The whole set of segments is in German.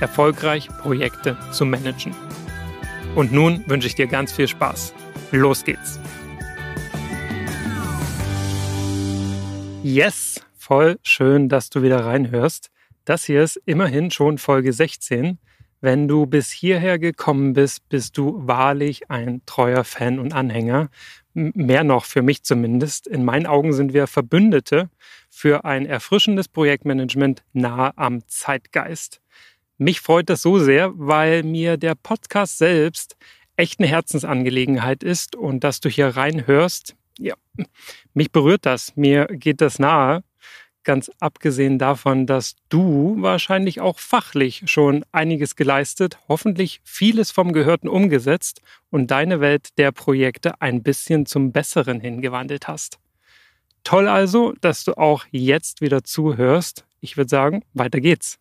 erfolgreich Projekte zu managen. Und nun wünsche ich dir ganz viel Spaß. Los geht's. Yes, voll schön, dass du wieder reinhörst. Das hier ist immerhin schon Folge 16. Wenn du bis hierher gekommen bist, bist du wahrlich ein treuer Fan und Anhänger. Mehr noch für mich zumindest. In meinen Augen sind wir Verbündete für ein erfrischendes Projektmanagement nahe am Zeitgeist. Mich freut das so sehr, weil mir der Podcast selbst echt eine Herzensangelegenheit ist und dass du hier reinhörst, ja, mich berührt das, mir geht das nahe. Ganz abgesehen davon, dass du wahrscheinlich auch fachlich schon einiges geleistet, hoffentlich vieles vom Gehörten umgesetzt und deine Welt der Projekte ein bisschen zum Besseren hingewandelt hast. Toll also, dass du auch jetzt wieder zuhörst. Ich würde sagen, weiter geht's.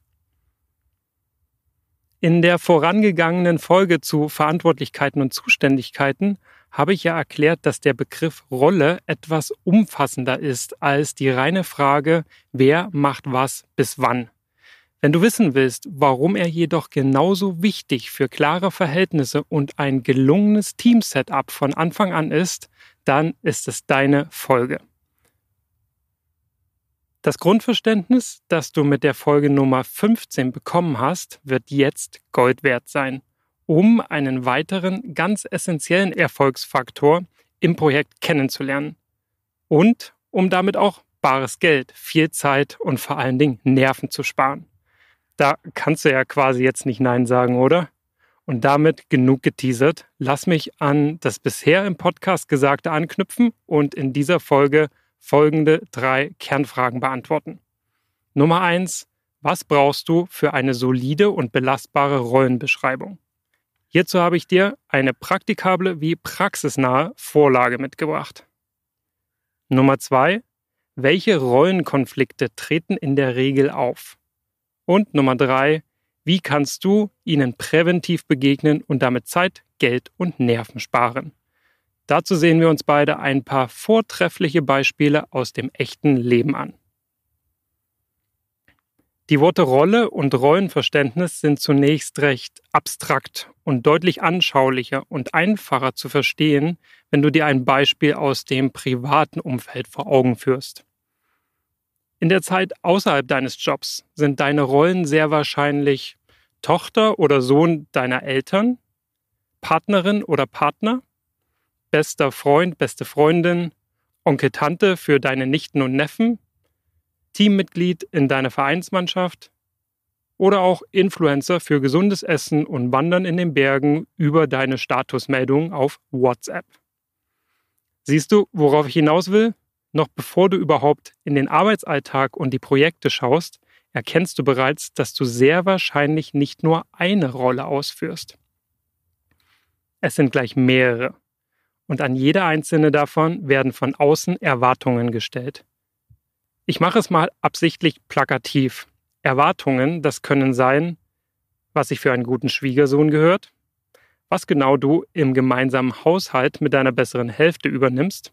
In der vorangegangenen Folge zu Verantwortlichkeiten und Zuständigkeiten habe ich ja erklärt, dass der Begriff Rolle etwas umfassender ist als die reine Frage, wer macht was bis wann. Wenn du wissen willst, warum er jedoch genauso wichtig für klare Verhältnisse und ein gelungenes Team-Setup von Anfang an ist, dann ist es deine Folge. Das Grundverständnis, das du mit der Folge Nummer 15 bekommen hast, wird jetzt Gold wert sein, um einen weiteren ganz essentiellen Erfolgsfaktor im Projekt kennenzulernen und um damit auch bares Geld, viel Zeit und vor allen Dingen Nerven zu sparen. Da kannst du ja quasi jetzt nicht Nein sagen, oder? Und damit genug geteasert. Lass mich an das bisher im Podcast Gesagte anknüpfen und in dieser Folge folgende drei Kernfragen beantworten. Nummer eins: Was brauchst du für eine solide und belastbare Rollenbeschreibung? Hierzu habe ich dir eine praktikable wie praxisnahe Vorlage mitgebracht. Nummer zwei: Welche Rollenkonflikte treten in der Regel auf? Und Nummer drei: Wie kannst du ihnen präventiv begegnen und damit Zeit, Geld und Nerven sparen? Dazu sehen wir uns beide ein paar vortreffliche Beispiele aus dem echten Leben an. Die Worte Rolle und Rollenverständnis sind zunächst recht abstrakt und deutlich anschaulicher und einfacher zu verstehen, wenn du dir ein Beispiel aus dem privaten Umfeld vor Augen führst. In der Zeit außerhalb deines Jobs sind deine Rollen sehr wahrscheinlich Tochter oder Sohn deiner Eltern, Partnerin oder Partner, bester Freund, beste Freundin, Onkel, Tante für deine Nichten und Neffen, Teammitglied in deiner Vereinsmannschaft oder auch Influencer für gesundes Essen und Wandern in den Bergen über deine Statusmeldungen auf WhatsApp. Siehst du, worauf ich hinaus will? Noch bevor du überhaupt in den Arbeitsalltag und die Projekte schaust, erkennst du bereits, dass du sehr wahrscheinlich nicht nur eine Rolle ausführst. Es sind gleich mehrere und an jede einzelne davon werden von außen Erwartungen gestellt. Ich mache es mal absichtlich plakativ. Erwartungen, das können sein, was sich für einen guten Schwiegersohn gehört, was genau du im gemeinsamen Haushalt mit deiner besseren Hälfte übernimmst,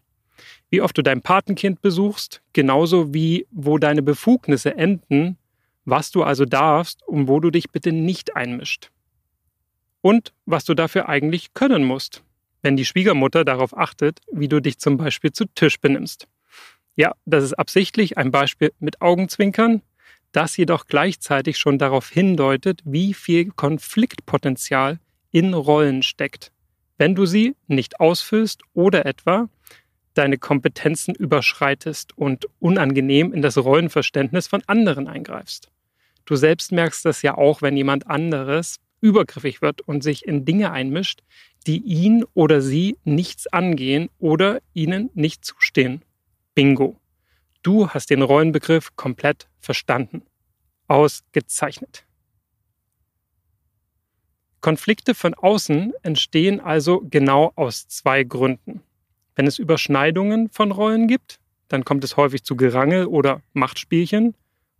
wie oft du dein Patenkind besuchst, genauso wie wo deine Befugnisse enden, was du also darfst und wo du dich bitte nicht einmischt. Und was du dafür eigentlich können musst wenn die Schwiegermutter darauf achtet, wie du dich zum Beispiel zu Tisch benimmst. Ja, das ist absichtlich ein Beispiel mit Augenzwinkern, das jedoch gleichzeitig schon darauf hindeutet, wie viel Konfliktpotenzial in Rollen steckt, wenn du sie nicht ausfüllst oder etwa deine Kompetenzen überschreitest und unangenehm in das Rollenverständnis von anderen eingreifst. Du selbst merkst das ja auch, wenn jemand anderes übergriffig wird und sich in Dinge einmischt, die ihn oder sie nichts angehen oder ihnen nicht zustehen. Bingo. Du hast den Rollenbegriff komplett verstanden. Ausgezeichnet. Konflikte von außen entstehen also genau aus zwei Gründen. Wenn es Überschneidungen von Rollen gibt, dann kommt es häufig zu Gerangel oder Machtspielchen.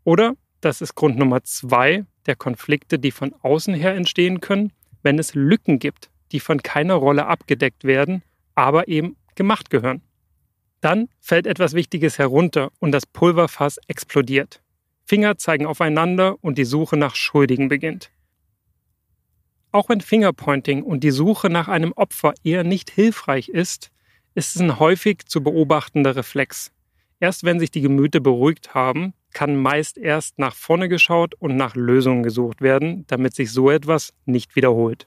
Oder, das ist Grund Nummer zwei der Konflikte, die von außen her entstehen können, wenn es Lücken gibt die von keiner Rolle abgedeckt werden, aber eben gemacht gehören. Dann fällt etwas Wichtiges herunter und das Pulverfass explodiert. Finger zeigen aufeinander und die Suche nach Schuldigen beginnt. Auch wenn Fingerpointing und die Suche nach einem Opfer eher nicht hilfreich ist, ist es ein häufig zu beobachtender Reflex. Erst wenn sich die Gemüte beruhigt haben, kann meist erst nach vorne geschaut und nach Lösungen gesucht werden, damit sich so etwas nicht wiederholt.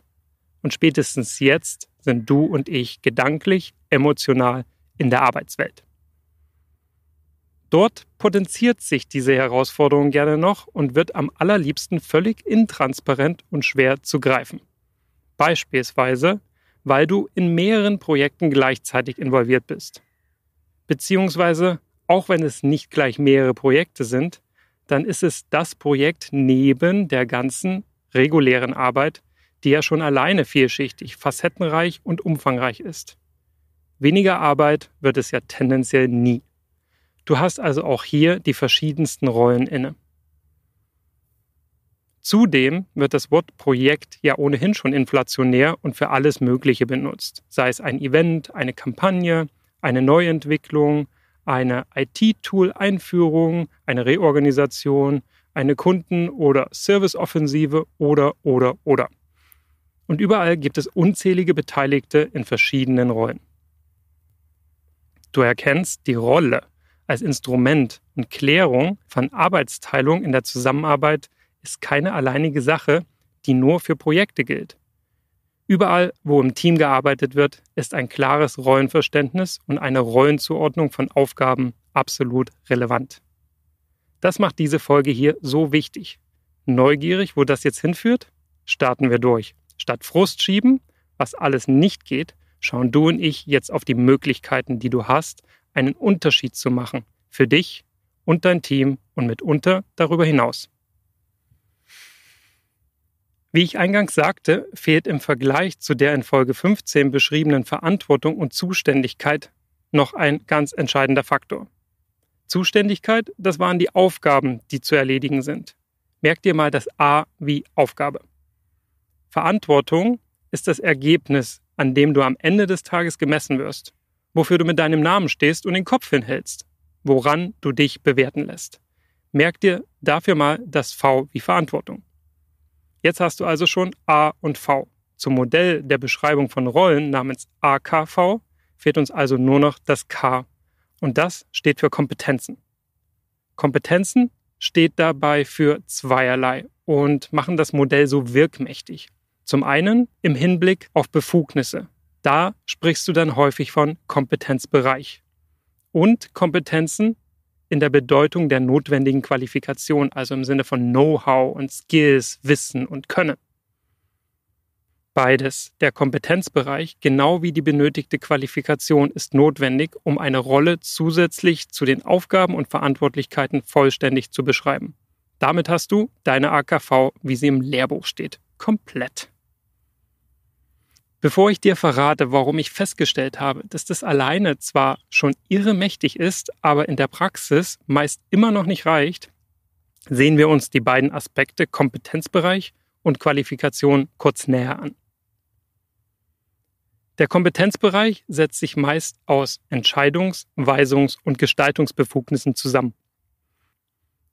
Und spätestens jetzt sind du und ich gedanklich, emotional in der Arbeitswelt. Dort potenziert sich diese Herausforderung gerne noch und wird am allerliebsten völlig intransparent und schwer zu greifen. Beispielsweise, weil du in mehreren Projekten gleichzeitig involviert bist. Beziehungsweise, auch wenn es nicht gleich mehrere Projekte sind, dann ist es das Projekt neben der ganzen regulären Arbeit, die ja schon alleine vielschichtig, facettenreich und umfangreich ist. Weniger Arbeit wird es ja tendenziell nie. Du hast also auch hier die verschiedensten Rollen inne. Zudem wird das Wort Projekt ja ohnehin schon inflationär und für alles Mögliche benutzt, sei es ein Event, eine Kampagne, eine Neuentwicklung, eine IT-Tool-Einführung, eine Reorganisation, eine Kunden- oder Serviceoffensive oder oder oder und überall gibt es unzählige Beteiligte in verschiedenen Rollen. Du erkennst die Rolle als Instrument und Klärung von Arbeitsteilung in der Zusammenarbeit ist keine alleinige Sache, die nur für Projekte gilt. Überall, wo im Team gearbeitet wird, ist ein klares Rollenverständnis und eine Rollenzuordnung von Aufgaben absolut relevant. Das macht diese Folge hier so wichtig. Neugierig, wo das jetzt hinführt? Starten wir durch. Statt Frust schieben, was alles nicht geht, schauen du und ich jetzt auf die Möglichkeiten, die du hast, einen Unterschied zu machen. Für dich und dein Team und mitunter darüber hinaus. Wie ich eingangs sagte, fehlt im Vergleich zu der in Folge 15 beschriebenen Verantwortung und Zuständigkeit noch ein ganz entscheidender Faktor. Zuständigkeit, das waren die Aufgaben, die zu erledigen sind. Merk dir mal das A wie Aufgabe. Verantwortung ist das Ergebnis, an dem du am Ende des Tages gemessen wirst, wofür du mit deinem Namen stehst und den Kopf hinhältst, woran du dich bewerten lässt. Merk dir dafür mal das V wie Verantwortung. Jetzt hast du also schon A und V. Zum Modell der Beschreibung von Rollen namens AKV fehlt uns also nur noch das K. Und das steht für Kompetenzen. Kompetenzen steht dabei für zweierlei und machen das Modell so wirkmächtig. Zum einen im Hinblick auf Befugnisse. Da sprichst du dann häufig von Kompetenzbereich. Und Kompetenzen in der Bedeutung der notwendigen Qualifikation, also im Sinne von Know-how und Skills, Wissen und Können. Beides, der Kompetenzbereich genau wie die benötigte Qualifikation, ist notwendig, um eine Rolle zusätzlich zu den Aufgaben und Verantwortlichkeiten vollständig zu beschreiben. Damit hast du deine AKV, wie sie im Lehrbuch steht, komplett. Bevor ich dir verrate, warum ich festgestellt habe, dass das alleine zwar schon irremächtig ist, aber in der Praxis meist immer noch nicht reicht, sehen wir uns die beiden Aspekte Kompetenzbereich und Qualifikation kurz näher an. Der Kompetenzbereich setzt sich meist aus Entscheidungs-, Weisungs- und Gestaltungsbefugnissen zusammen.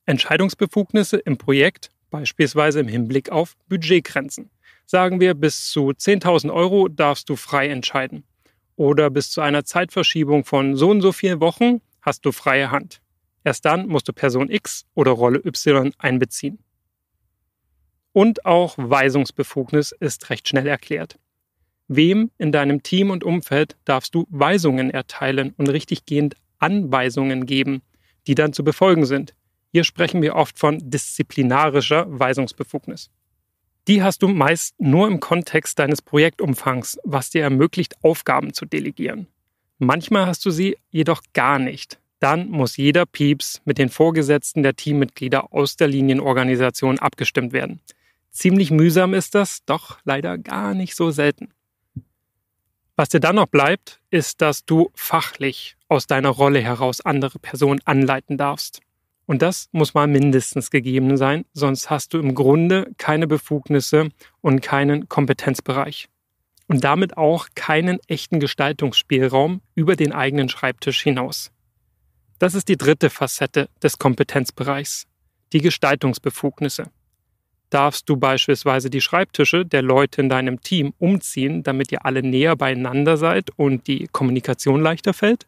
Entscheidungsbefugnisse im Projekt, beispielsweise im Hinblick auf Budgetgrenzen – Sagen wir, bis zu 10.000 Euro darfst du frei entscheiden. Oder bis zu einer Zeitverschiebung von so und so vielen Wochen hast du freie Hand. Erst dann musst du Person X oder Rolle Y einbeziehen. Und auch Weisungsbefugnis ist recht schnell erklärt. Wem in deinem Team und Umfeld darfst du Weisungen erteilen und richtiggehend Anweisungen geben, die dann zu befolgen sind? Hier sprechen wir oft von disziplinarischer Weisungsbefugnis. Die hast du meist nur im Kontext deines Projektumfangs, was dir ermöglicht, Aufgaben zu delegieren. Manchmal hast du sie jedoch gar nicht. Dann muss jeder Pieps mit den Vorgesetzten der Teammitglieder aus der Linienorganisation abgestimmt werden. Ziemlich mühsam ist das, doch leider gar nicht so selten. Was dir dann noch bleibt, ist, dass du fachlich aus deiner Rolle heraus andere Personen anleiten darfst. Und das muss mal mindestens gegeben sein, sonst hast du im Grunde keine Befugnisse und keinen Kompetenzbereich. Und damit auch keinen echten Gestaltungsspielraum über den eigenen Schreibtisch hinaus. Das ist die dritte Facette des Kompetenzbereichs, die Gestaltungsbefugnisse. Darfst du beispielsweise die Schreibtische der Leute in deinem Team umziehen, damit ihr alle näher beieinander seid und die Kommunikation leichter fällt?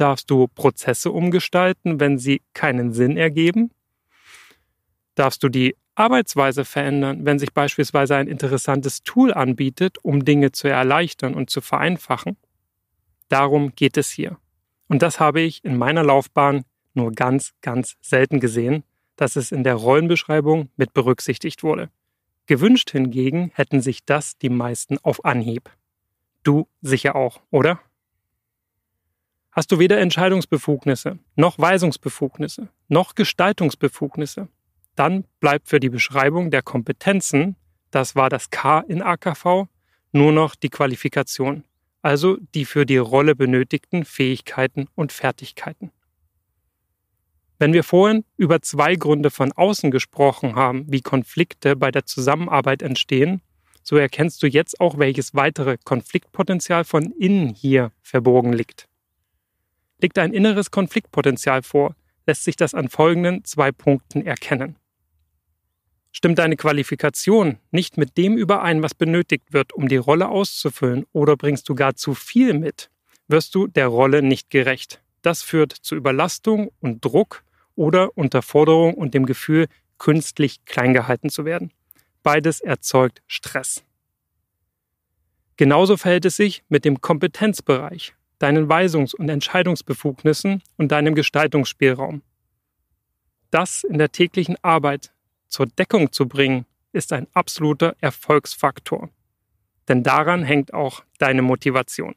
Darfst du Prozesse umgestalten, wenn sie keinen Sinn ergeben? Darfst du die Arbeitsweise verändern, wenn sich beispielsweise ein interessantes Tool anbietet, um Dinge zu erleichtern und zu vereinfachen? Darum geht es hier. Und das habe ich in meiner Laufbahn nur ganz, ganz selten gesehen, dass es in der Rollenbeschreibung mit berücksichtigt wurde. Gewünscht hingegen hätten sich das die meisten auf Anhieb. Du sicher auch, oder? hast du weder Entscheidungsbefugnisse, noch Weisungsbefugnisse, noch Gestaltungsbefugnisse. Dann bleibt für die Beschreibung der Kompetenzen, das war das K in AKV, nur noch die Qualifikation, also die für die Rolle benötigten Fähigkeiten und Fertigkeiten. Wenn wir vorhin über zwei Gründe von außen gesprochen haben, wie Konflikte bei der Zusammenarbeit entstehen, so erkennst du jetzt auch, welches weitere Konfliktpotenzial von innen hier verborgen liegt liegt ein inneres Konfliktpotenzial vor, lässt sich das an folgenden zwei Punkten erkennen. Stimmt deine Qualifikation nicht mit dem überein, was benötigt wird, um die Rolle auszufüllen, oder bringst du gar zu viel mit, wirst du der Rolle nicht gerecht. Das führt zu Überlastung und Druck oder Unterforderung und dem Gefühl, künstlich klein gehalten zu werden. Beides erzeugt Stress. Genauso verhält es sich mit dem Kompetenzbereich deinen Weisungs- und Entscheidungsbefugnissen und deinem Gestaltungsspielraum. Das in der täglichen Arbeit zur Deckung zu bringen, ist ein absoluter Erfolgsfaktor. Denn daran hängt auch deine Motivation.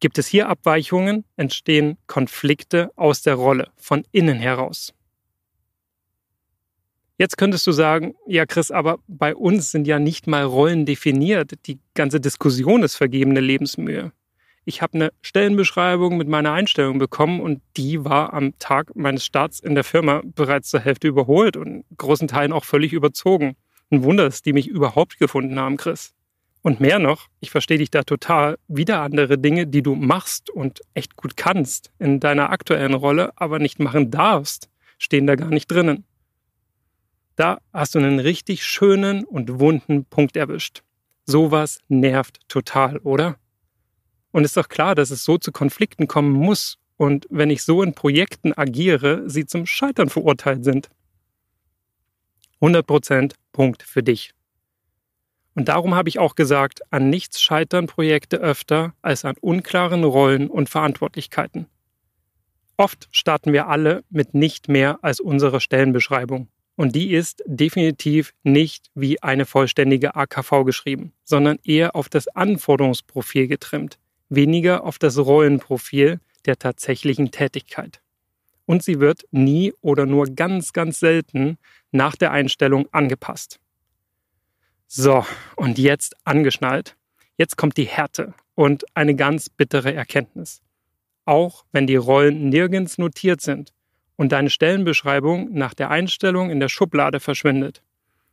Gibt es hier Abweichungen, entstehen Konflikte aus der Rolle, von innen heraus. Jetzt könntest du sagen, ja Chris, aber bei uns sind ja nicht mal Rollen definiert. Die ganze Diskussion ist vergebene Lebensmühe. Ich habe eine Stellenbeschreibung mit meiner Einstellung bekommen und die war am Tag meines Starts in der Firma bereits zur Hälfte überholt und großen Teilen auch völlig überzogen. Ein Wunder, dass die mich überhaupt gefunden haben, Chris. Und mehr noch, ich verstehe dich da total. Wieder andere Dinge, die du machst und echt gut kannst in deiner aktuellen Rolle, aber nicht machen darfst, stehen da gar nicht drinnen. Da hast du einen richtig schönen und wunden Punkt erwischt. Sowas nervt total, oder? Und ist doch klar, dass es so zu Konflikten kommen muss. Und wenn ich so in Projekten agiere, sie zum Scheitern verurteilt sind. 100% Punkt für dich. Und darum habe ich auch gesagt, an nichts scheitern Projekte öfter als an unklaren Rollen und Verantwortlichkeiten. Oft starten wir alle mit nicht mehr als unserer Stellenbeschreibung. Und die ist definitiv nicht wie eine vollständige AKV geschrieben, sondern eher auf das Anforderungsprofil getrimmt weniger auf das Rollenprofil der tatsächlichen Tätigkeit. Und sie wird nie oder nur ganz, ganz selten nach der Einstellung angepasst. So, und jetzt angeschnallt. Jetzt kommt die Härte und eine ganz bittere Erkenntnis. Auch wenn die Rollen nirgends notiert sind und deine Stellenbeschreibung nach der Einstellung in der Schublade verschwindet.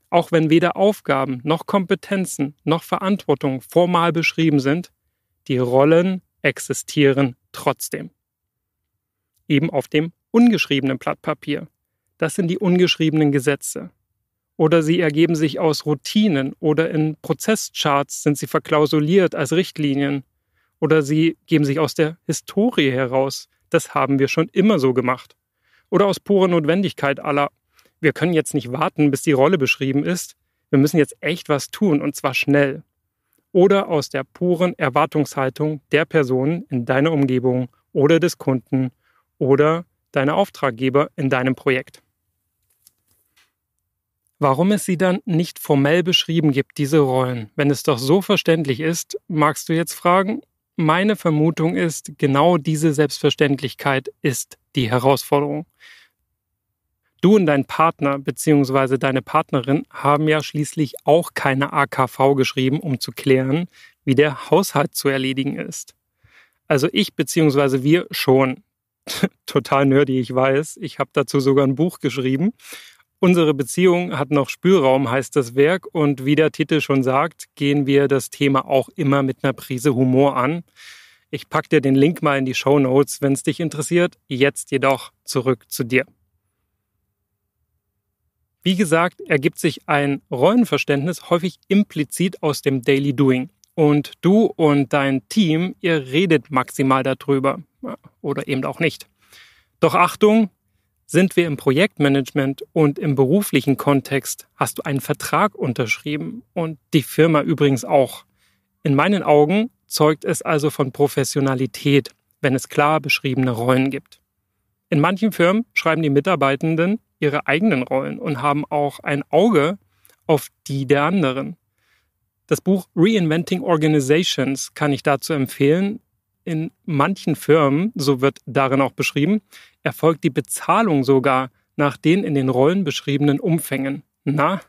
Auch wenn weder Aufgaben noch Kompetenzen noch Verantwortung formal beschrieben sind, die Rollen existieren trotzdem. Eben auf dem ungeschriebenen Blatt Papier. Das sind die ungeschriebenen Gesetze. Oder sie ergeben sich aus Routinen oder in Prozesscharts sind sie verklausuliert als Richtlinien. Oder sie geben sich aus der Historie heraus. Das haben wir schon immer so gemacht. Oder aus purer Notwendigkeit aller. Wir können jetzt nicht warten, bis die Rolle beschrieben ist. Wir müssen jetzt echt was tun und zwar schnell oder aus der puren Erwartungshaltung der Person in deiner Umgebung oder des Kunden oder deiner Auftraggeber in deinem Projekt. Warum es sie dann nicht formell beschrieben gibt, diese Rollen, wenn es doch so verständlich ist, magst du jetzt fragen? Meine Vermutung ist, genau diese Selbstverständlichkeit ist die Herausforderung. Du und dein Partner bzw. deine Partnerin haben ja schließlich auch keine AKV geschrieben, um zu klären, wie der Haushalt zu erledigen ist. Also ich bzw. wir schon. Total nerdy, ich weiß. Ich habe dazu sogar ein Buch geschrieben. Unsere Beziehung hat noch Spülraum, heißt das Werk. Und wie der Titel schon sagt, gehen wir das Thema auch immer mit einer Prise Humor an. Ich packe dir den Link mal in die Show Notes, wenn es dich interessiert. Jetzt jedoch zurück zu dir. Wie gesagt, ergibt sich ein Rollenverständnis häufig implizit aus dem Daily Doing. Und du und dein Team, ihr redet maximal darüber äh, oder eben auch nicht. Doch Achtung, sind wir im Projektmanagement und im beruflichen Kontext, hast du einen Vertrag unterschrieben und die Firma übrigens auch. In meinen Augen zeugt es also von Professionalität, wenn es klar beschriebene Rollen gibt. In manchen Firmen schreiben die Mitarbeitenden ihre eigenen Rollen und haben auch ein Auge auf die der anderen. Das Buch Reinventing Organizations kann ich dazu empfehlen. In manchen Firmen, so wird darin auch beschrieben, erfolgt die Bezahlung sogar nach den in den Rollen beschriebenen Umfängen. Na,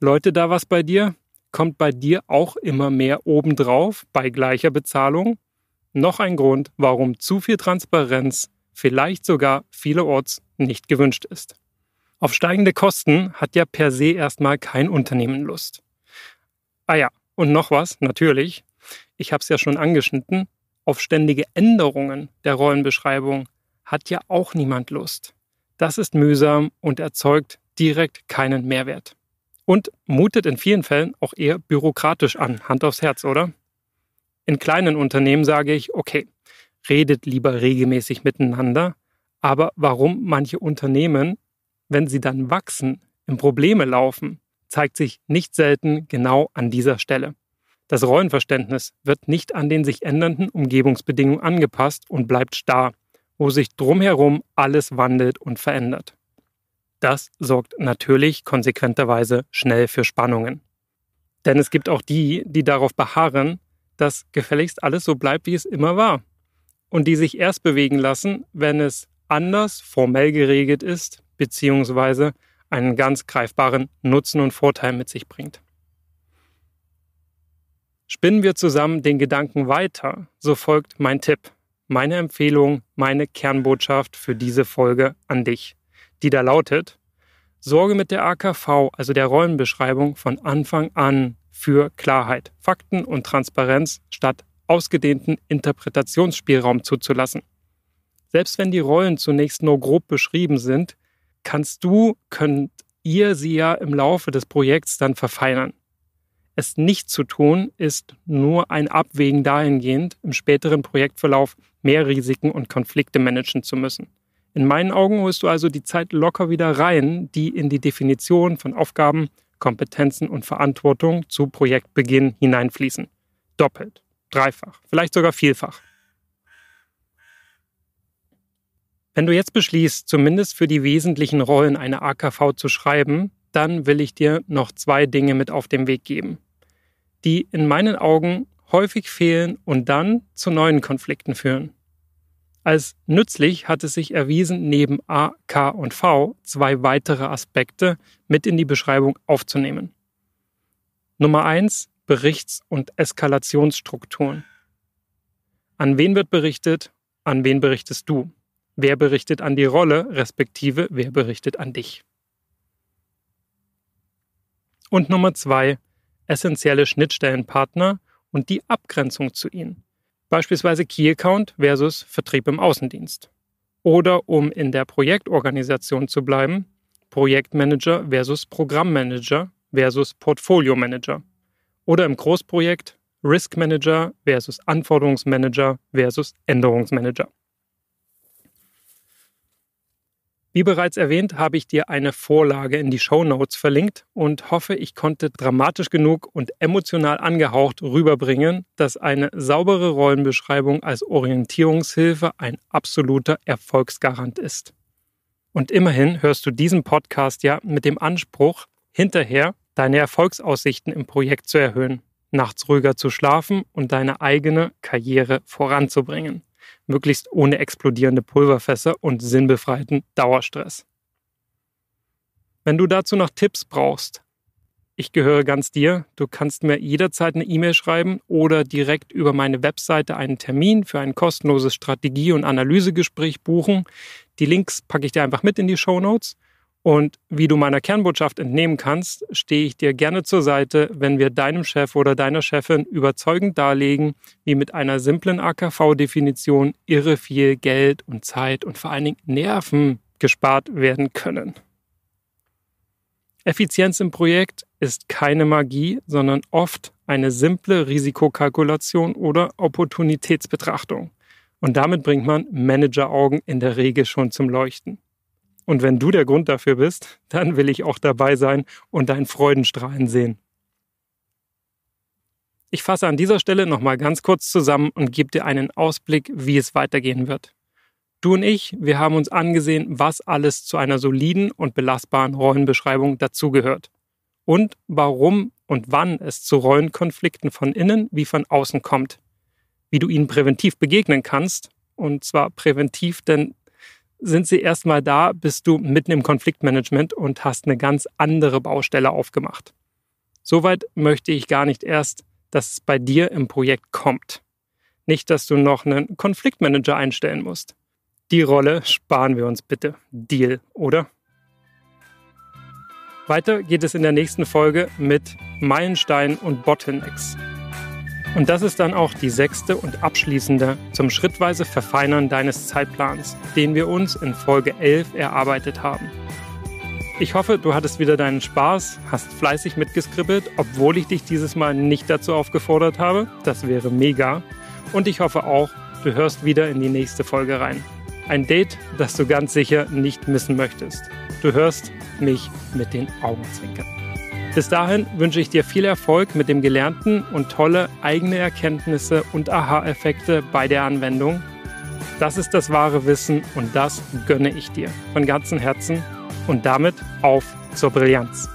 Leute, da was bei dir? Kommt bei dir auch immer mehr obendrauf bei gleicher Bezahlung? Noch ein Grund, warum zu viel Transparenz vielleicht sogar vielerorts nicht gewünscht ist. Auf steigende Kosten hat ja per se erstmal kein Unternehmen Lust. Ah ja, und noch was, natürlich. Ich habe es ja schon angeschnitten. Auf ständige Änderungen der Rollenbeschreibung hat ja auch niemand Lust. Das ist mühsam und erzeugt direkt keinen Mehrwert. Und mutet in vielen Fällen auch eher bürokratisch an. Hand aufs Herz, oder? In kleinen Unternehmen sage ich, okay, redet lieber regelmäßig miteinander. Aber warum manche Unternehmen wenn sie dann wachsen, in Probleme laufen, zeigt sich nicht selten genau an dieser Stelle. Das Rollenverständnis wird nicht an den sich ändernden Umgebungsbedingungen angepasst und bleibt starr, wo sich drumherum alles wandelt und verändert. Das sorgt natürlich konsequenterweise schnell für Spannungen. Denn es gibt auch die, die darauf beharren, dass gefälligst alles so bleibt, wie es immer war. Und die sich erst bewegen lassen, wenn es anders formell geregelt ist, beziehungsweise einen ganz greifbaren Nutzen und Vorteil mit sich bringt. Spinnen wir zusammen den Gedanken weiter, so folgt mein Tipp, meine Empfehlung, meine Kernbotschaft für diese Folge an dich, die da lautet, sorge mit der AKV, also der Rollenbeschreibung, von Anfang an für Klarheit, Fakten und Transparenz statt ausgedehnten Interpretationsspielraum zuzulassen. Selbst wenn die Rollen zunächst nur grob beschrieben sind, kannst du, könnt ihr sie ja im Laufe des Projekts dann verfeinern. Es nicht zu tun, ist nur ein Abwägen dahingehend, im späteren Projektverlauf mehr Risiken und Konflikte managen zu müssen. In meinen Augen holst du also die Zeit locker wieder rein, die in die Definition von Aufgaben, Kompetenzen und Verantwortung zu Projektbeginn hineinfließen. Doppelt, dreifach, vielleicht sogar vielfach. Wenn du jetzt beschließt, zumindest für die wesentlichen Rollen eine AKV zu schreiben, dann will ich dir noch zwei Dinge mit auf den Weg geben, die in meinen Augen häufig fehlen und dann zu neuen Konflikten führen. Als nützlich hat es sich erwiesen, neben A, K und V zwei weitere Aspekte mit in die Beschreibung aufzunehmen. Nummer eins: Berichts- und Eskalationsstrukturen. An wen wird berichtet? An wen berichtest du? Wer berichtet an die Rolle, respektive wer berichtet an dich? Und Nummer zwei, essentielle Schnittstellenpartner und die Abgrenzung zu ihnen. Beispielsweise Key Account versus Vertrieb im Außendienst. Oder um in der Projektorganisation zu bleiben, Projektmanager versus Programmmanager versus Portfolio Manager. Oder im Großprojekt Risk Manager versus Anforderungsmanager versus Änderungsmanager. Wie bereits erwähnt, habe ich dir eine Vorlage in die Show Notes verlinkt und hoffe, ich konnte dramatisch genug und emotional angehaucht rüberbringen, dass eine saubere Rollenbeschreibung als Orientierungshilfe ein absoluter Erfolgsgarant ist. Und immerhin hörst du diesen Podcast ja mit dem Anspruch, hinterher deine Erfolgsaussichten im Projekt zu erhöhen, nachts ruhiger zu schlafen und deine eigene Karriere voranzubringen möglichst ohne explodierende Pulverfässer und sinnbefreiten Dauerstress. Wenn du dazu noch Tipps brauchst, ich gehöre ganz dir. Du kannst mir jederzeit eine E-Mail schreiben oder direkt über meine Webseite einen Termin für ein kostenloses Strategie- und Analysegespräch buchen. Die Links packe ich dir einfach mit in die Show Notes. Und wie du meiner Kernbotschaft entnehmen kannst, stehe ich dir gerne zur Seite, wenn wir deinem Chef oder deiner Chefin überzeugend darlegen, wie mit einer simplen AKV-Definition irre viel Geld und Zeit und vor allen Dingen Nerven gespart werden können. Effizienz im Projekt ist keine Magie, sondern oft eine simple Risikokalkulation oder Opportunitätsbetrachtung. Und damit bringt man Manageraugen in der Regel schon zum Leuchten. Und wenn du der Grund dafür bist, dann will ich auch dabei sein und dein Freudenstrahlen sehen. Ich fasse an dieser Stelle nochmal ganz kurz zusammen und gebe dir einen Ausblick, wie es weitergehen wird. Du und ich, wir haben uns angesehen, was alles zu einer soliden und belastbaren Rollenbeschreibung dazugehört. Und warum und wann es zu Rollenkonflikten von innen wie von außen kommt. Wie du ihnen präventiv begegnen kannst. Und zwar präventiv, denn sind sie erstmal da, bist du mitten im Konfliktmanagement und hast eine ganz andere Baustelle aufgemacht. Soweit möchte ich gar nicht erst, dass es bei dir im Projekt kommt. Nicht, dass du noch einen Konfliktmanager einstellen musst. Die Rolle sparen wir uns bitte. Deal, oder? Weiter geht es in der nächsten Folge mit Meilenstein und Bottlenecks. Und das ist dann auch die sechste und abschließende zum schrittweise Verfeinern deines Zeitplans, den wir uns in Folge 11 erarbeitet haben. Ich hoffe, du hattest wieder deinen Spaß, hast fleißig mitgeskribbelt, obwohl ich dich dieses Mal nicht dazu aufgefordert habe. Das wäre mega. Und ich hoffe auch, du hörst wieder in die nächste Folge rein. Ein Date, das du ganz sicher nicht missen möchtest. Du hörst mich mit den Augen zwinkern. Bis dahin wünsche ich dir viel Erfolg mit dem Gelernten und tolle eigene Erkenntnisse und Aha-Effekte bei der Anwendung. Das ist das wahre Wissen und das gönne ich dir von ganzem Herzen und damit auf zur Brillanz.